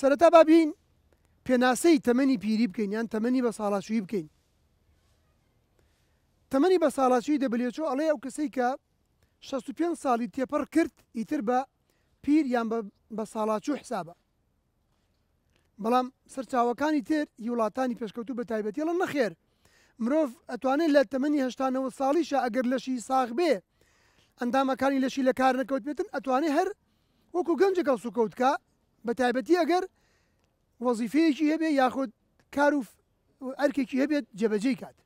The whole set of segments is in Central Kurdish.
سەرەتا بابین پێناسەی تەمەنی پیری بکەین یان تەمەنی بە ساڵاشویی بکەین تەمەنی بە ساڵاشوی دەبلێچۆ ئەڵێ ئەو کەسەی کە 65 ساڵی تێپەڕ کرد ئیتر بە پیر یان بە ساڵاچوو حسابە بەڵام سەرچاوەکانی تر هیوڵاتانی پێشکەوتو بە تایبەتی لە نەخێر مرۆڤ ئەتوانێت لە تەمەنی هشتانەوە ساڵیشە ئەگەر لەشی ساغ بێ ئەندامەکانی لەشی لە کار نەکەوت بێتن ئەتوانێت هەر وەکو گەنجەکە سوکەوتکە بە تایبەتی ئەگەر وەزیفەیەکی هەبێ یاخود کار و ئەرکێکی هەبێت جێبەجێ کات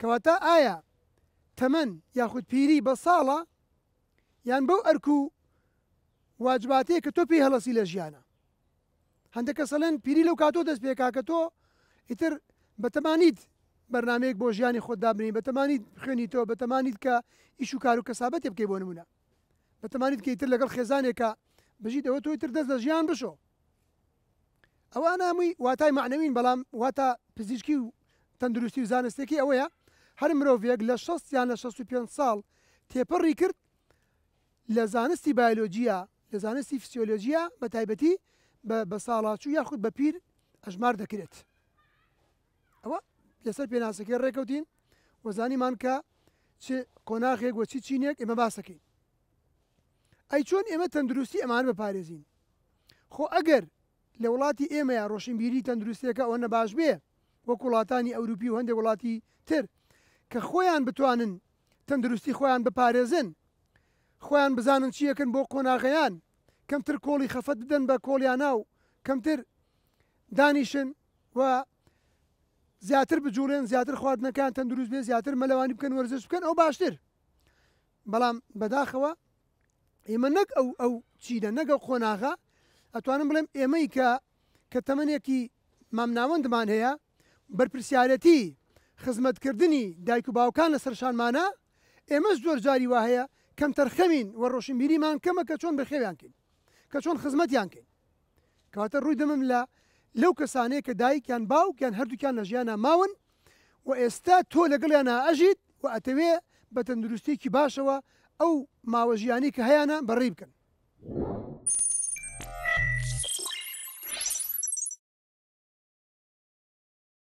کەواتە ئایا تەمەەن یاخود پیری بە ساڵە یان بەو ئەرک و واجباتەیە کە تۆ پێی هەڵەسی لە ژیانە هەندێک کەسەلەن پیری لەو کاتۆ دەست پێکاکە تۆ ئیتر بەتەمانیت بەرنمەیەک بۆ ژیانی خۆدابنی بەتەمانیت خوێنیتەوە بەتەمانیت کە ئیش و کار و کەسابەتێ بکەی بۆ نمونە بەتەمانیت کە ئیتر لەگەڵ خێزانێکە بژیتەوە تۆی تر دەست لە ژیان بشۆ ئەوە نامووی واتای معنەوین بەڵام واتە پزیشکی و تەندروستی و زانستێکی ئەوەیە هەر مرۆڤێک لە 6 یان لە 65 ساڵ تێپەڕی کرد لە زانستی بایلۆجییا لە زانستی فسیۆلۆژیە بە تایبەتی بە ساڵاچوو یاخود بە پیر ئەژمار دەکرێت ئەوە لەسەر پێناسەکە ڕێکەوتین وەزانیمان کە کۆناغێک وەچی چینێک ئێمە باسەکەین ئەی چۆن ئێمە تەندروستی ئەمان بپارێزین خۆ ئەگەر لە وڵاتی ئێمەیە ڕۆشنبیری تەندروستیەکە ئەو نەباش بێ وەک وڵاتانی ئەوروپی و هەندێک وڵاتی تر کە خۆیان بتوانن تەندروستی خۆیان بپارێزن خۆیان بزانن چیەکەن بۆ قۆناغەیان کەمتر کۆڵی خەفەت بدەن بە کۆلیانە و کەمتر دانیشن و زیاتر بجوڵێن زیاتر خواردنەکان تەندروست بێ زیاتر مەلەوانی بکەن وەرزش بکەن ئەو باشتر بەڵام بەداخەوە ئێمە نەک ئەو ئەو چینە نەگە خۆناغا ئەتوانم بڵێم ئێمەی کە کە تەمەنێکی مامناوەندمان هەیە بەرپسیارەتی خزمەتکردنی دایک و باوکان لە سەرشانمانە ئێمەش زۆر جاری وا هەیە کەم تەرخەمین و ڕۆشنبیریمان کەمە کە چۆن بەخێویانکەین کە چۆن خزمەتیانکەین کەواتە ڕووی دەمم لە لەو کەسانەیە کە دایکیان باوکیان هەردووکیان لە ژیانە ماون و ئێستا تۆ لەگەڵیانە ئەژیت و ئەتەوێ بە تەندروستێکی باشەوە ئەو ماوەژیانی کە هەیەە بەڕێ بکەن.